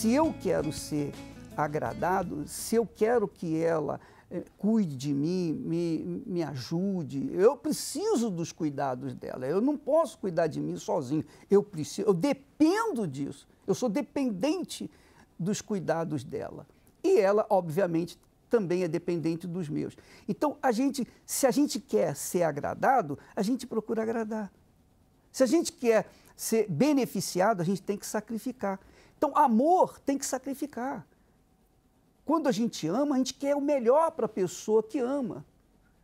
se eu quero ser agradado, se eu quero que ela eh, cuide de mim, me, me ajude. Eu preciso dos cuidados dela. Eu não posso cuidar de mim sozinho. Eu preciso, eu dependo disso. Eu sou dependente dos cuidados dela. E ela, obviamente, também é dependente dos meus. Então, a gente, se a gente quer ser agradado, a gente procura agradar. Se a gente quer ser beneficiado, a gente tem que sacrificar. Então, amor tem que sacrificar. Quando a gente ama, a gente quer o melhor para a pessoa que ama.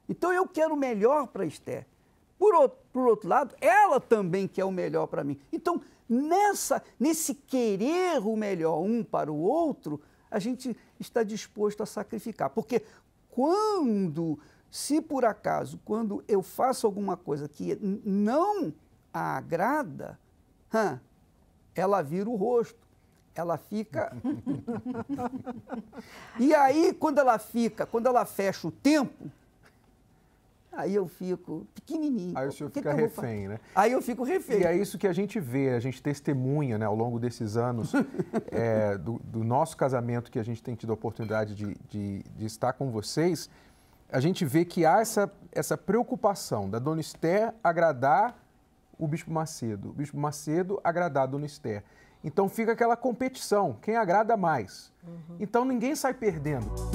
Então, eu quero o melhor para a Esther. Por outro, por outro lado, ela também quer o melhor para mim. Então, nessa, nesse querer o melhor um para o outro, a gente está disposto a sacrificar. Porque quando, se por acaso, quando eu faço alguma coisa que não a agrada, ela vira o rosto ela fica. e aí, quando ela fica, quando ela fecha o tempo, Aí eu fico pequenininho. Aí o senhor fica refém, né? Aí eu fico refém. E é isso que a gente vê, a gente testemunha né, ao longo desses anos é, do, do, nosso casamento que a gente tem tido a oportunidade de, de, de, estar com vocês. A gente vê que há essa, essa preocupação da Dona Esther agradar o Bispo Macedo, o Bispo Macedo agradar a Dona Esther. Então fica aquela competição, quem agrada mais. Uhum. Então ninguém sai perdendo.